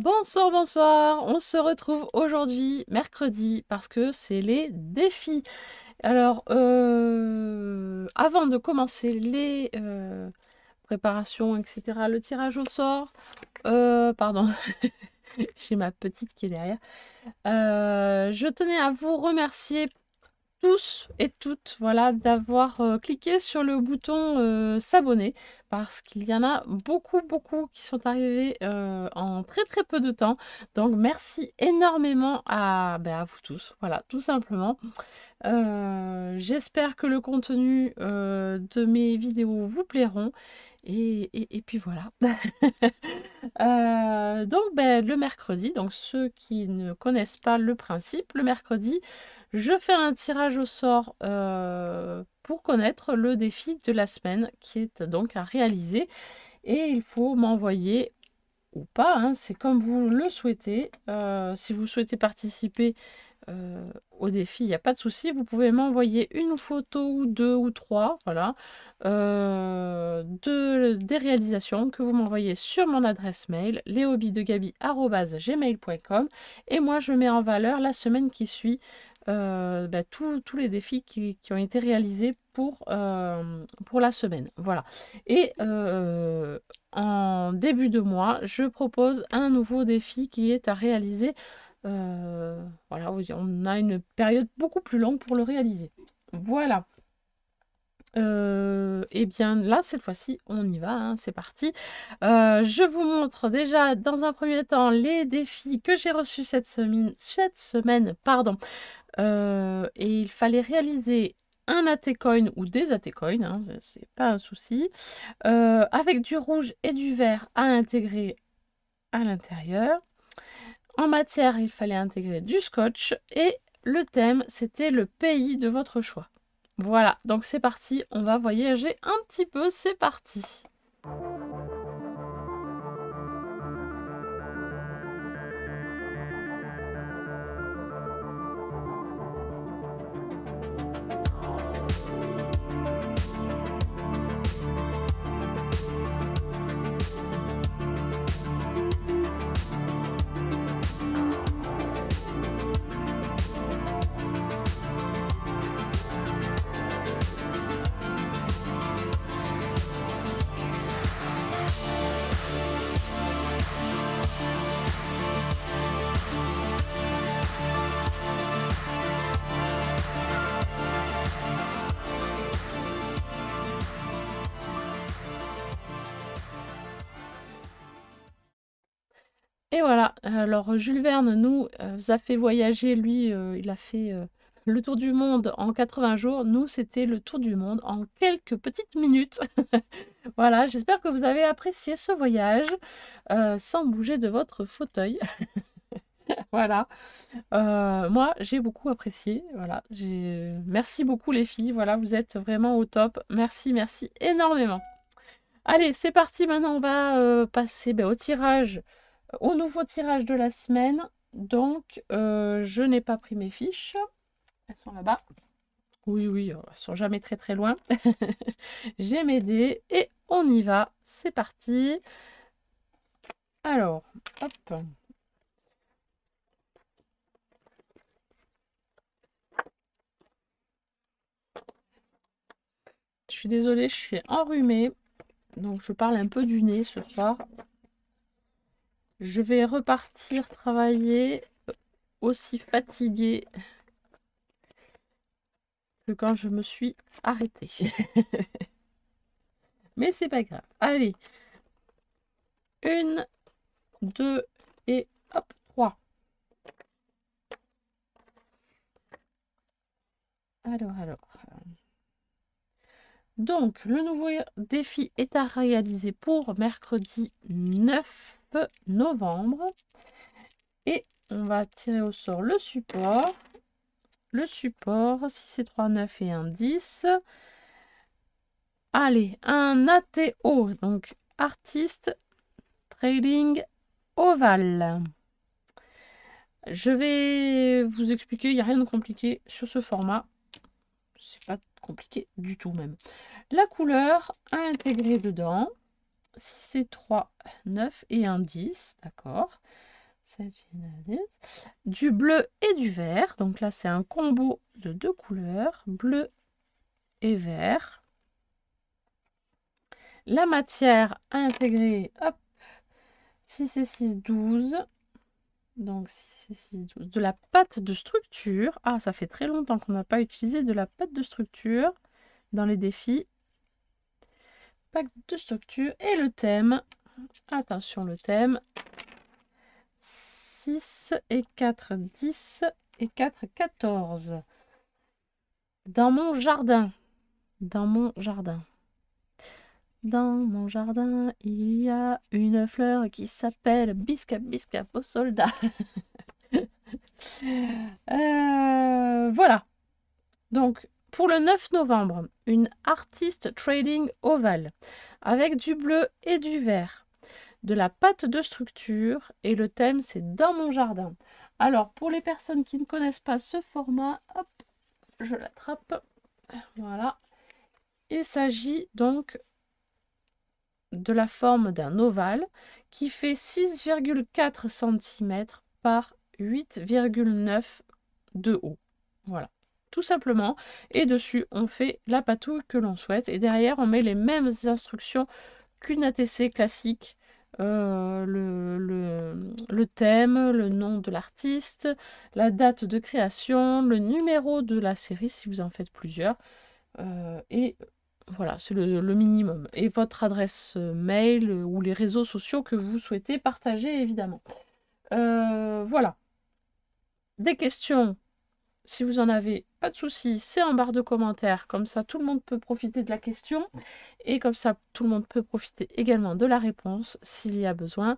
Bonsoir, bonsoir. On se retrouve aujourd'hui, mercredi, parce que c'est les défis. Alors, euh, avant de commencer les euh, préparations, etc., le tirage au sort, euh, pardon, j'ai ma petite qui est derrière. je tenais à vous remercier tous et toutes voilà, d'avoir euh, cliqué sur le bouton euh, s'abonner parce qu'il y en a beaucoup beaucoup qui sont arrivés euh, en très très peu de temps. Donc merci énormément à, ben, à vous tous, voilà, tout simplement. J'espère que le contenu de mes vidéos vous plairont. Et, et, puis voilà. donc ben, le mercredi, donc ceux qui ne connaissent pas le principe, le mercredi, je fais un tirage au sort euh, pour connaître le défi de la semaine qui est donc à réaliser. Et il faut m'envoyer ou pas, hein, c'est comme vous le souhaitez. Euh, si vous souhaitez participer euh, au défi, il n'y a pas de souci. Vous pouvez m'envoyer une photo ou deux ou trois, voilà, de, des réalisations que vous m'envoyez sur mon adresse mail, leshobbiesdegabi.gmail.com et moi je mets en valeur la semaine qui suit euh, bah, tous les défis qui, ont été réalisés pour, euh, pour la semaine. Voilà. Et euh, en début de mois, je propose un nouveau défi qui est à réaliser. voilà, on a une période beaucoup plus longue pour le réaliser. Voilà et euh, eh bien là, cette fois-ci, on y va, hein, c'est parti. Euh, je vous montre déjà dans un premier temps les défis que j'ai reçus cette semaine. Cette semaine pardon. Euh, et il fallait réaliser un at ou des at hein, c'est pas un souci, avec du rouge et du vert à intégrer à l'intérieur. En matière, il fallait intégrer du scotch et le thème, c'était le pays de votre choix. Voilà, donc c'est parti, on va voyager un petit peu, c'est parti. Et voilà, alors Jules Verne nous euh, a fait voyager, lui, euh, il a fait euh, le tour du monde en 80 jours. Nous, c'était le tour du monde en quelques petites minutes. voilà, j'espère que vous avez apprécié ce voyage sans bouger de votre fauteuil. voilà. moi, j'ai beaucoup apprécié. Voilà, merci beaucoup les filles. Voilà, vous êtes vraiment au top. Merci, merci énormément. Allez, c'est parti. Maintenant, on va passer ben, au tirage au nouveau tirage de la semaine, donc euh, je n'ai pas pris mes fiches. Elles sont là-bas. Oui, oui, euh, elles sont jamais très très loin. J'ai mes dés et on y va. C'est parti. Alors, hop. Je suis désolée, je suis enrhumée. Donc je parle un peu du nez ce soir. Je vais repartir travailler aussi fatiguée que quand je me suis arrêtée. Mais c'est pas grave. Allez. Une, deux et hop, trois. Alors, alors. Donc, le nouveau défi est à réaliser pour mercredi 9 novembre. Et on va tirer au sort le support. Le support, 6 et 3, 9 et 1, 10. Allez, un ATO, donc artiste trading ovale. Je vais vous expliquer, il n'y a rien de compliqué sur ce format. C'est pas compliqué du tout même. La couleur à intégrer dedans. 6 et 3, 9 et 1, 10, d'accord du bleu et du vert. Donc là, c'est un combo de deux couleurs, bleu et vert. La matière à intégrer, hop, 6 et 6, 12. Donc 6 et 6, 12. De la pâte de structure. Ah, ça fait très longtemps qu'on n'a pas utilisé de la pâte de structure dans les défis de structure. Et le thème, attention le thème, 6 et 4, 10 et 4, 14. Dans mon jardin, dans mon jardin. Dans mon jardin, il y a une fleur qui s'appelle biscap Bisca au soldat. Euh, voilà. Donc, pour le 9 novembre, une artiste trading ovale avec du bleu et du vert, de la pâte de structure et le thème c'est dans mon jardin. Alors pour les personnes qui ne connaissent pas ce format, hop, je l'attrape. Voilà. Il s'agit donc de la forme d'un ovale qui fait 6,4 cm par 8,9 de haut. Voilà tout simplement. Et dessus, on fait la patouille que l'on souhaite. Et derrière, on met les mêmes instructions qu'une ATC classique. Euh, le, thème, le nom de l'artiste, la date de création, le numéro de la série si vous en faites plusieurs. Euh, et voilà, c'est le, minimum. Et votre adresse euh, mail ou les réseaux sociaux que vous souhaitez partager, évidemment. voilà. Des questions si vous en avez, pas de souci, c'est en barre de commentaires. Comme ça, tout le monde peut profiter de la question. Et comme ça, tout le monde peut profiter également de la réponse s'il y a besoin.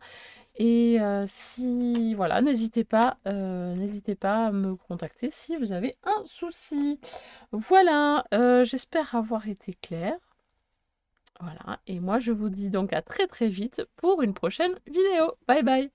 Et euh, si voilà, n'hésitez pas, euh, n'hésitez pas à me contacter si vous avez un souci. Voilà, euh, j'espère avoir été claire. Voilà, et moi je vous dis donc à très très vite pour une prochaine vidéo. Bye bye